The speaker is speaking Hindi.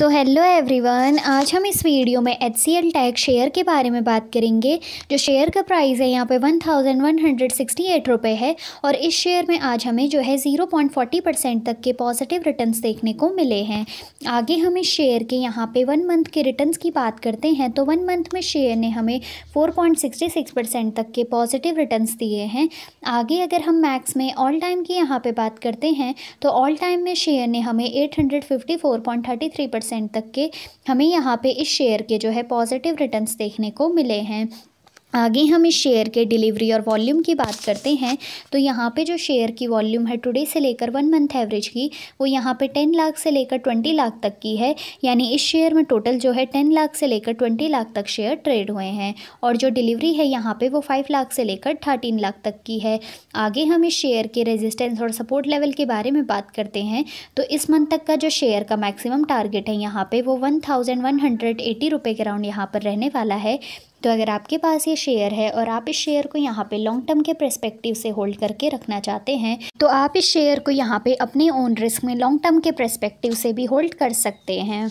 सो हेलो एवरीवन आज हम इस वीडियो में H C L tech share के बारे में बात करेंगे जो शेयर का प्राइस है यहाँ पे one thousand one hundred sixty eight रुपये है और इस शेयर में आज हमें जो है ज़ीरो पॉइंट फोर्टी परसेंट तक के पॉजिटिव रिटर्न्स देखने को मिले हैं आगे हम इस शेयर के यहाँ पे वन मंथ के रिटर्न्स की बात करते हैं तो वन मंथ में शेयर ने हमें four point sixty six percent तक के पॉजिटिव रिटर्न्स दिए हैं आगे अगर हम मैक्स में ऑल टाइम की यहाँ पर बात करते हैं तो ऑल टाइम में शेयर ने हमें eight hundred fifty four point thirty three percent percent तक के हमें यहाँ पे इस शेयर के जो है पॉजिटिव रिटर्न्स देखने को मिले हैं आगे हम इस शेयर के डिलीवरी और वॉल्यूम की बात करते हैं तो यहाँ पे जो शेयर की वॉल्यूम है टुडे से लेकर वन मंथ एवरेज की वो यहाँ पे टेन लाख से लेकर ट्वेंटी लाख तक की है यानी इस शेयर में टोटल जो है टेन लाख से लेकर ट्वेंटी लाख तक शेयर ट्रेड हुए हैं और जो डिलीवरी है यहाँ पर वो फाइव लाख से लेकर थर्टीन लाख तक की है आगे हम इस शेयर के रेजिस्टेंस और सपोर्ट लेवल के बारे में बात करते हैं तो इस मंथ तक का जो शेयर का मैक्सिमम टारगेट है यहाँ पर वो one thousand one hundred eighty रुपये के राउंड यहाँ पर रहने वाला है तो अगर आपके पास ये शेयर है और आप इस शेयर को यहाँ पे लॉन्ग टर्म के प्रस्पेक्टिव से होल्ड करके रखना चाहते हैं तो आप इस शेयर को यहाँ पे अपने ओन रिस्क में लॉन्ग टर्म के प्रस्पेक्टिव से भी होल्ड कर सकते हैं